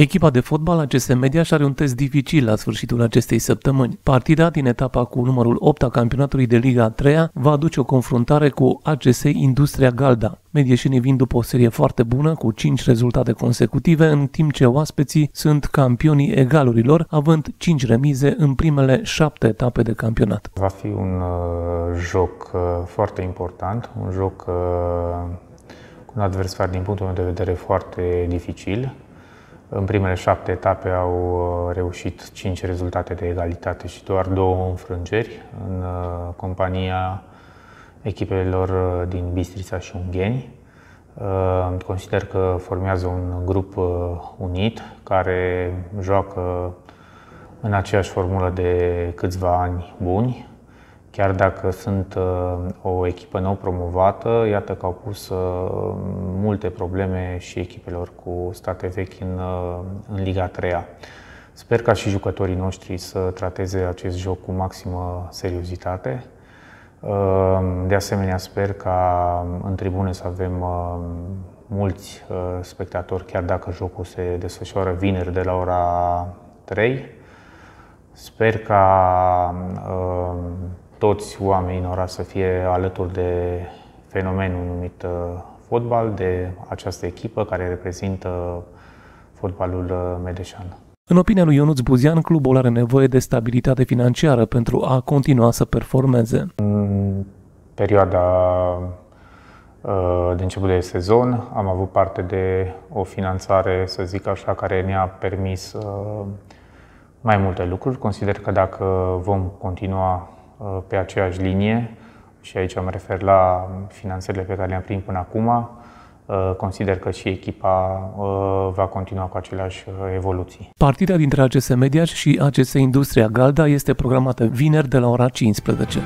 Echipa de fotbal ACS și are un test dificil la sfârșitul acestei săptămâni. Partida din etapa cu numărul 8 a campionatului de Liga 3 va aduce o confruntare cu ACS Industria Galda. Medieșenii vin după o serie foarte bună, cu 5 rezultate consecutive, în timp ce oaspeții sunt campionii egalurilor, având 5 remize în primele 7 etape de campionat. Va fi un uh, joc uh, foarte important, un joc uh, cu un adversar din punctul meu de vedere foarte dificil, în primele șapte etape au uh, reușit cinci rezultate de egalitate și doar două înfrângeri în uh, compania echipelor uh, din Bistrița și Ungheni. Consider că formează un grup unit care joacă în aceeași formulă de câțiva ani buni, chiar dacă sunt uh, o echipă nou promovată, iată că au pus uh, multe probleme și echipelor cu state vechi în, uh, în Liga 3 -a. Sper ca și jucătorii noștri să trateze acest joc cu maximă seriozitate. De asemenea, sper ca în tribune să avem mulți spectatori, chiar dacă jocul se desfășoară vineri de la ora 3. Sper ca toți oamenii în oraș să fie alături de fenomenul numit uh, fotbal, de această echipă care reprezintă fotbalul uh, medeșan. În opinia lui Ionuț Buzian, clubul are nevoie de stabilitate financiară pentru a continua să performeze. În perioada uh, de început de sezon am avut parte de o finanțare, să zic așa, care ne-a permis mai multe lucruri. Consider că dacă vom continua Uh, pe aceeași linie și aici mă refer la finanțările pe care le-am primit până acum. Uh, consider că și echipa uh, va continua cu aceleași evoluții. Partida dintre ACS Mediaș și ACS Industria Galda este programată vineri de la ora 15.